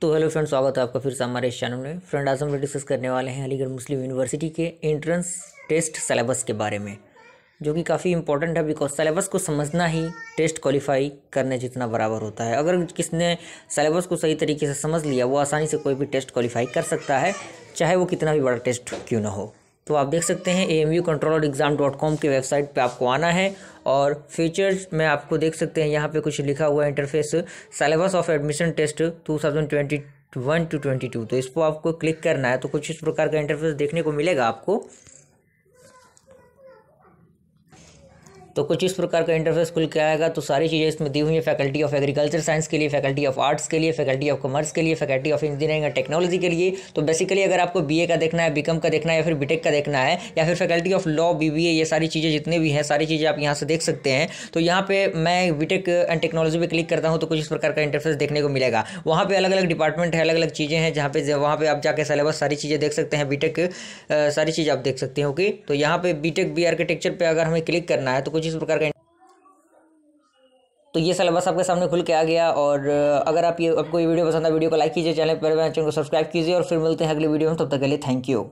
तो hello friend स्वागत है आपका फिर से हमारे इस चैनल में फ्रेंड आज हम लोग डिस्कस करने वाले हैं अलीगढ़ मुस्लिम यूनिवर्सिटी के एंट्रेंस टेस्ट सलेबस के बारे में जो कि काफ़ी इंपॉर्टेंट है बिकॉज सलेबस को समझना ही टेस्ट क्वालिफाई करने जितना बराबर होता है अगर किसने सलेबस को सही तरीके से समझ लिया वो आसानी से कोई भी टेस्ट क्वालिफाई कर सकता है चाहे वो कितना भी बड़ा टेस्ट क्यों ना हो तो आप देख सकते हैं A M U control exam dot com की वेबसाइट पे आपको आना है और फीचर्स में आपको देख सकते हैं यहाँ पे कुछ लिखा हुआ interface syllabus of admission test two thousand twenty one to twenty two तो इसको आपको क्लिक करना है तो कुछ इस प्रकार का इंटरफेस देखने को मिलेगा आपको तो कुछ इस प्रकार का इंटरफेस खुल के आएगा तो सारी चीज़ें इसमें दी हुई हैं फैकल्टी ऑफ एग्रीकल्चर साइंस के लिए फैकल्टी ऑफ आर्ट्स के लिए फैकल्टी ऑफ कॉमर्स के लिए faculty of engineering and technology के लिए तो बेसिकली अगर आपको बी का देखना है बी का देखना है या फिर बी का देखना है या फिर फैकल्टी ऑफ लॉ बी ये सारी चीज़ें जितनी भी हैं सारी चीज़ें आप यहाँ से देख सकते हैं तो यहाँ पर मैं बी एंड टेक्नोलॉजी पर क्लिक करता हूँ तो कुछ इस प्रकार का इंटरफेस देखने को मिलेगा वहाँ पर अलग अलग डिपार्टमेंट है अलग अलग चीज़ें हैं जहाँ पे वहाँ पर आप जाकर सिलेबस सारी चीज़ें देख सकते हैं बीटेक सारी चीज़ आप देख सकते हैं ओके तो यहाँ पे बीटेक बी आर्किटेक्चर पर अगर हमें क्लिक करना है तो कुछ कुछ इस प्रकार का तो ये सिलेबस आपके सामने खुल के आ गया और अगर आप ये आपको ये वीडियो पसंद है वीडियो को लाइक कीजिए चैनल पर चैनल को सब्सक्राइब कीजिए और फिर मिलते हैं अगले वीडियो में तब तक के लिए थैंक यू